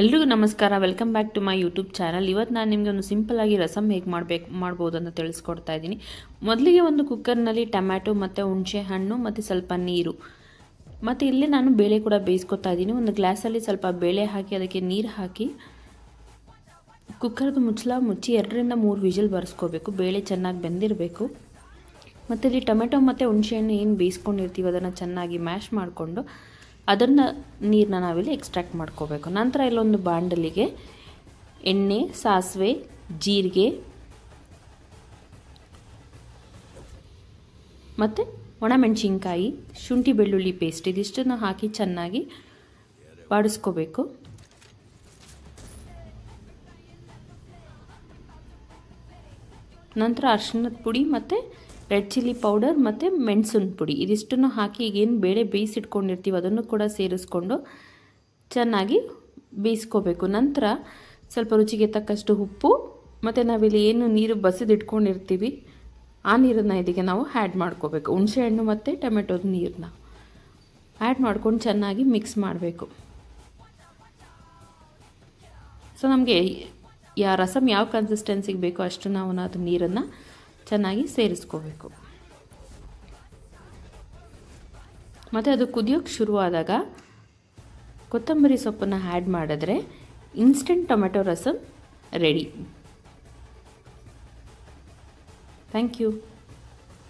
ಎಲ್ರಿಗೂ ನಮಸ್ಕಾರ welcome back to my YouTube channel ಇವತ್ತು ನಾನು ನಿಮಗೆ ಒಂದು ಸಿಂಪಲಾಗಿ ರಸಮ್ ಹೇಗೆ ಮಾಡಬೇಕು ಮಾಡ್ಬೋದು ಅಂತ ತಿಳಿಸ್ಕೊಡ್ತಾ ಇದ್ದೀನಿ ಮೊದಲಿಗೆ ಒಂದು ಕುಕ್ಕರ್ನಲ್ಲಿ ಟೊಮ್ಯಾಟೊ ಮತ್ತು ಹುಣಸೆ ಹಣ್ಣು ಮತ್ತು ಸ್ವಲ್ಪ ನೀರು ಮತ್ತು ಇಲ್ಲೇ ನಾನು ಬೇಳೆ ಕೂಡ ಬೇಯಿಸ್ಕೊತಾ ಇದ್ದೀನಿ ಒಂದು ಗ್ಲಾಸಲ್ಲಿ ಸ್ವಲ್ಪ ಬೇಳೆ ಹಾಕಿ ಅದಕ್ಕೆ ನೀರು ಹಾಕಿ ಕುಕ್ಕರ್ದು ಮುಚ್ಚಲ ಮುಚ್ಚಿ ಎರಡರಿಂದ ಮೂರು ವಿಜಲ್ ಬರೆಸ್ಕೋಬೇಕು ಬೇಳೆ ಚೆನ್ನಾಗಿ ಬೆಂದಿರಬೇಕು ಮತ್ತು ಇಲ್ಲಿ ಟೊಮೆಟೊ ಮತ್ತು ಹಣ್ಣು ಏನು ಬೇಯಿಸ್ಕೊಂಡಿರ್ತೀವಿ ಅದನ್ನು ಚೆನ್ನಾಗಿ ಮ್ಯಾಶ್ ಮಾಡಿಕೊಂಡು ಅದನ್ನು ನೀರನ್ನ ನಾವಿಲ್ಲಿ ಎಕ್ಸ್ಟ್ರಾಕ್ಟ್ ಮಾಡ್ಕೋಬೇಕು ನಂತರ ಇಲ್ಲೊಂದು ಬಾಂಡಲಿಗೆ ಎಣ್ಣೆ ಸಾಸಿವೆ ಜೀರಿಗೆ ಮತ್ತು ಒಣಮೆಣಸಿನ್ಕಾಯಿ ಶುಂಠಿ ಬೆಳ್ಳುಳ್ಳಿ ಪೇಸ್ಟ್ ಇದಿಷ್ಟನ್ನು ಹಾಕಿ ಚೆನ್ನಾಗಿ ಬಾಡಿಸ್ಕೋಬೇಕು ನಂತರ ಅರಿಶಿಣದ ಪುಡಿ ಮತ್ತು ರೆಡ್ ಚಿಲ್ಲಿ ಪೌಡರ್ ಮತ್ತು ಮೆಣಸಿನ ಪುಡಿ ಇದಿಷ್ಟನ್ನು ಹಾಕಿ ಈಗೇನು ಬೇಳೆ ಬೇಯಿಸಿಟ್ಕೊಂಡಿರ್ತೀವಿ ಅದನ್ನು ಕೂಡ ಸೇರಿಸ್ಕೊಂಡು ಚೆನ್ನಾಗಿ ಬೇಯಿಸ್ಕೋಬೇಕು ನಂತರ ಸ್ವಲ್ಪ ರುಚಿಗೆ ತಕ್ಕಷ್ಟು ಉಪ್ಪು ಮತ್ತು ನಾವಿಲ್ಲಿ ಏನು ನೀರು ಬಸಿದಿಟ್ಕೊಂಡಿರ್ತೀವಿ ಆ ನೀರನ್ನು ಇದಕ್ಕೆ ನಾವು ಆ್ಯಡ್ ಮಾಡ್ಕೋಬೇಕು ಹುಣಸೆಹಣ್ಣು ಮತ್ತು ಟೊಮೆಟೊದ ನೀರನ್ನ ಆ್ಯಡ್ ಮಾಡ್ಕೊಂಡು ಚೆನ್ನಾಗಿ ಮಿಕ್ಸ್ ಮಾಡಬೇಕು ಸೊ ನಮಗೆ ಯಾ ರಸಮ್ ಯಾವ ಕನ್ಸಿಸ್ಟೆನ್ಸಿಗೆ ಬೇಕೋ ಅಷ್ಟು ನಾವು ಅದು ನೀರನ್ನು ಚೆನ್ನಾಗಿ ಸೇರಿಸ್ಕೋಬೇಕು ಮತ್ತು ಅದು ಕುದಿಯೋಕ್ಕೆ ಶುರುವಾದಾಗ ಕೊತ್ತಂಬರಿ ಸೊಪ್ಪನ್ನು ಆ್ಯಡ್ ಮಾಡಿದ್ರೆ instant tomato rasam ready thank you